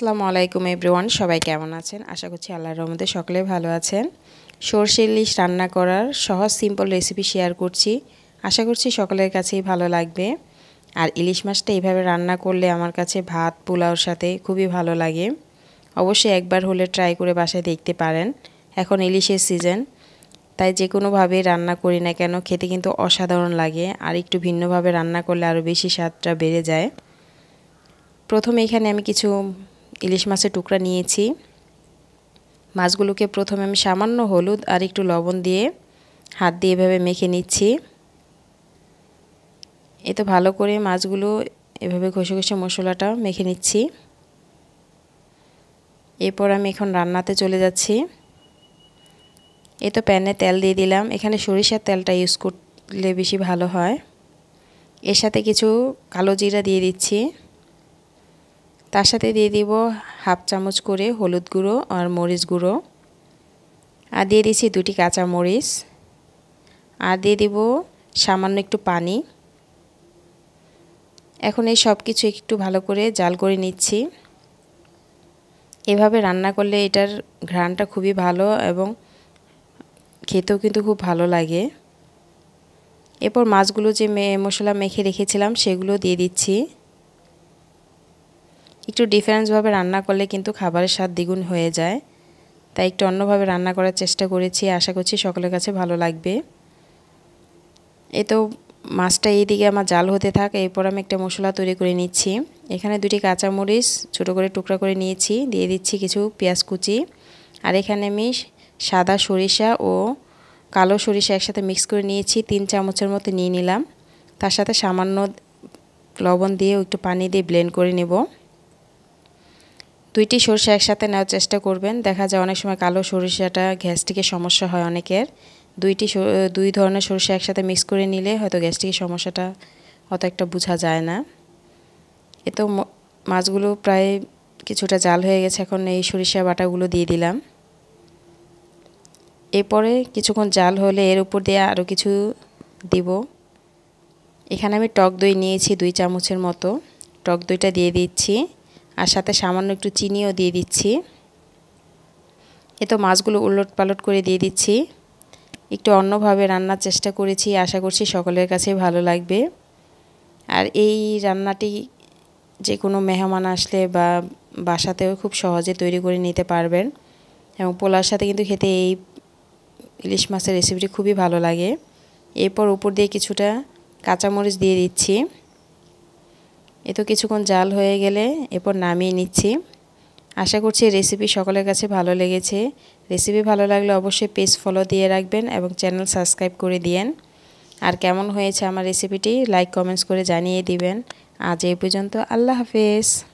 আসসালামু আলাইকুম এভরিওয়ান সবাই কেমন আছেন আশা করছি আল্লাহর রহমতে সকলে ভালো আছেন সর্ষে ইলিশ রান্না করার সহজ সিম্পল রেসিপি শেয়ার করছি আশা করছি সকলের কাছেই ভালো লাগবে আর ইলিশ মাছটা এইভাবে রান্না করলে আমার কাছে ভাত পোলাওর সাথে খুবই ভালো লাগে অবশ্যই একবার হলে ট্রাই করে বাসায় দেখতে পারেন এখন ইলিশের সিজন তাই যে কোনোভাবে রান্না করি না কেন খেতে কিন্তু অসাধারণ লাগে আর একটু ভিন্নভাবে রান্না করলে আরও বেশি স্বাদটা বেড়ে যায় প্রথমে এখানে আমি কিছু ইলিশ মাছের টুকরা নিয়েছি মাছগুলোকে প্রথমে আমি সামান্য হলুদ আর একটু লবণ দিয়ে হাত দিয়ে এভাবে মেখে নিচ্ছি এতে ভালো করে মাছগুলো এভাবে ঘষে ঘষে মশলাটা মেখে নিচ্ছি এরপর আমি এখন রান্নাতে চলে যাচ্ছি এ তো প্যানে তেল দিয়ে দিলাম এখানে সরিষার তেলটা ইউজ করলে বেশি ভালো হয় এর সাথে কিছু কালো জিরা দিয়ে দিচ্ছি তার সাথে দিয়ে দিব হাফ চামচ করে হলুদ গুঁড়ো আর মরিচ গুঁড়ো আর দিয়ে দিয়েছি দুটি কাঁচা মরিচ আর দিয়ে দিব সামান্য একটু পানি এখন এই সব কিছু একটু ভালো করে জাল করে নিচ্ছি এভাবে রান্না করলে এটার ঘ্রাণটা খুবই ভালো এবং খেতেও কিন্তু খুব ভালো লাগে এরপর মাছগুলো যে মশলা মেখে রেখেছিলাম সেগুলো দিয়ে দিচ্ছি একটু ডিফারেন্সভাবে রান্না করলে কিন্তু খাবারের স্বাদ দ্বিগুণ হয়ে যায় তাই একটু অন্যভাবে রান্না করার চেষ্টা করেছি আশা করছি সকলের কাছে ভালো লাগবে এ তো মাছটা এইদিকে আমার জাল হতে থাক এরপর আমি একটা মশলা তৈরি করে নিচ্ছি এখানে দুটি কাঁচামরিচ ছোটো করে টুকরা করে নিয়েছি দিয়ে দিচ্ছি কিছু পেঁয়াজ কুচি আর এখানে আমি সাদা সরিষা ও কালো সরিষা একসাথে মিক্স করে নিয়েছি তিন চামচের মতো নিয়ে নিলাম তার সাথে সামান্য লবণ দিয়ে একটু পানি দিয়ে ব্লেন্ড করে নেব দুইটি সরিষা একসাথে নেওয়ার চেষ্টা করবেন দেখা যায় অনেক সময় কালো সরিষাটা গ্যাস্ট্রিকের সমস্যা হয় অনেকের দুইটি দুই ধরনের সরিষা একসাথে মিক্স করে নিলে হয়তো গ্যাস্ট্রিকের সমস্যাটা অত একটা বোঝা যায় না এ তো মাছগুলো প্রায় কিছুটা জাল হয়ে গেছে এখন এই সরিষা বাটাগুলো দিয়ে দিলাম এরপরে কিছুক্ষণ জাল হলে এর উপর দিয়ে আরও কিছু দিব এখানে আমি টক দই নিয়েছি দুই চামচের মতো টক দইটা দিয়ে দিচ্ছি আর সাথে সামান্য একটু চিনিও দিয়ে দিচ্ছি এ তো মাছগুলো উলট পালট করে দিয়ে দিচ্ছি একটু অন্যভাবে রান্নার চেষ্টা করেছি আশা করছি সকলের কাছে ভালো লাগবে আর এই রান্নাটি যে কোনো মেহমান আসলে বা বাসাতেও খুব সহজে তৈরি করে নিতে পারবেন এবং পোলার সাথে কিন্তু খেতে এই ইলিশ মাছের রেসিপিটি খুবই ভালো লাগে এরপর উপর দিয়ে কিছুটা কাঁচামরিচ দিয়ে দিচ্ছি এ তো কিছুক্ষণ জাল হয়ে গেলে এরপর নামিয়ে নিচ্ছি আশা করছি রেসিপি সকলের কাছে ভালো লেগেছে রেসিপি ভালো লাগলে অবশ্যই পেজ ফলো দিয়ে রাখবেন এবং চ্যানেল সাবস্ক্রাইব করে দিয়েন আর কেমন হয়েছে আমার রেসিপিটি লাইক কমেন্টস করে জানিয়ে দিবেন আজ এই পর্যন্ত আল্লাহ হাফেজ